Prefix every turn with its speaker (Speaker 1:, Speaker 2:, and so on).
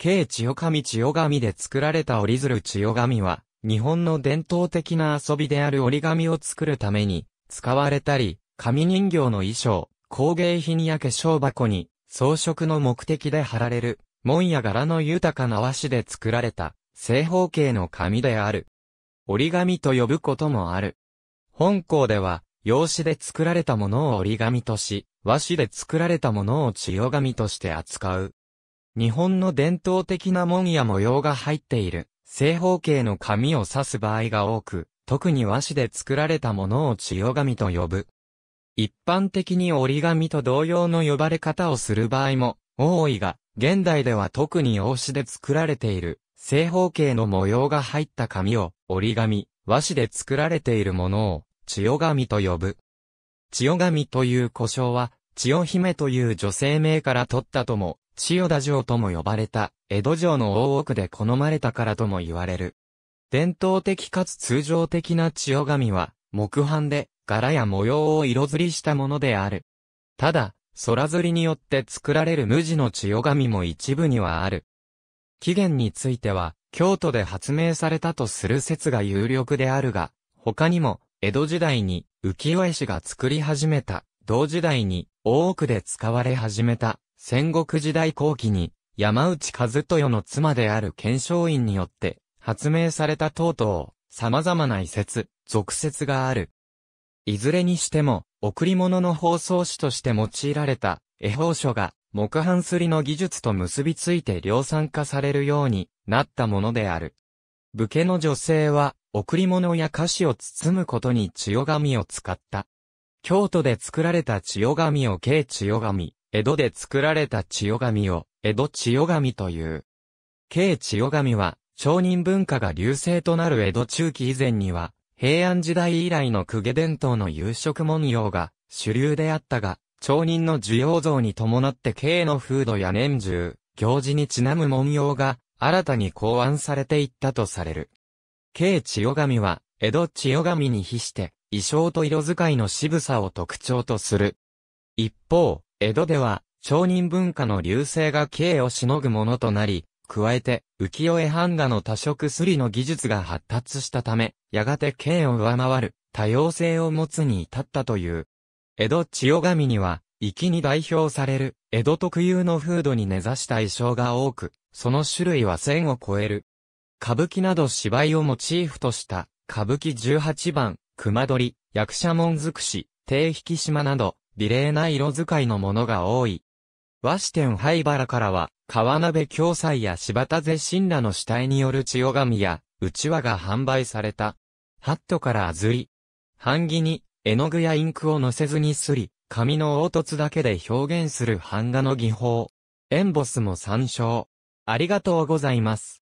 Speaker 1: K 千代神千代紙で作られた折り鶴千代紙は、日本の伝統的な遊びである折り紙を作るために、使われたり、紙人形の衣装、工芸品や化粧箱に、装飾の目的で貼られる、門や柄の豊かな和紙で作られた、正方形の紙である。折り紙と呼ぶこともある。本校では、用紙で作られたものを折り紙とし、和紙で作られたものを千代紙として扱う。日本の伝統的な門や模様が入っている、正方形の紙を指す場合が多く、特に和紙で作られたものを千代紙と呼ぶ。一般的に折り紙と同様の呼ばれ方をする場合も多いが、現代では特に王紙で作られている正方形の模様が入った紙を折り紙、和紙で作られているものを千代紙と呼ぶ。千代紙という呼称は、千代姫という女性名から取ったとも千代田城とも呼ばれた、江戸城の大奥で好まれたからとも言われる。伝統的かつ通常的な千代紙は、木版で、柄や模様を色づりしたものである。ただ、空摺りによって作られる無地の千代紙も一部にはある。起源については、京都で発明されたとする説が有力であるが、他にも、江戸時代に浮世絵師が作り始めた、同時代に大奥で使われ始めた戦国時代後期に山内和豊の妻である検証院によって発明された等々、様々な遺説、俗説がある。いずれにしても、贈り物の包装紙として用いられた絵法書が木版すりの技術と結びついて量産化されるようになったものである。武家の女性は贈り物や菓子を包むことに千代紙を使った。京都で作られた千代紙を計千代紙、江戸で作られた千代紙を、江戸千代紙という。慶千代紙は、町人文化が流星となる江戸中期以前には、平安時代以来の公家伝統の夕食文様が主流であったが、町人の需要増に伴って慶の風土や年中、行事にちなむ文様が新たに考案されていったとされる。慶千代紙は、江戸千代紙に比して、衣装と色使いの渋さを特徴とする。一方、江戸では、商人文化の流星が刑をしのぐものとなり、加えて、浮世絵版画の多色すりの技術が発達したため、やがて刑を上回る多様性を持つに至ったという。江戸千代紙には、粋に代表される、江戸特有の風土に根ざした衣装が多く、その種類は1000を超える。歌舞伎など芝居をモチーフとした、歌舞伎18番、熊取、役者門尽くし、低引島など、美麗な色使いのものが多い。和紙店灰原からは、川鍋共済や柴田瀬神らの死体による千代紙や、うちわが販売された。ハットからあずり。版木に、絵の具やインクを乗せずにすり、紙の凹凸だけで表現する版画の技法。エンボスも参照。ありがとうございます。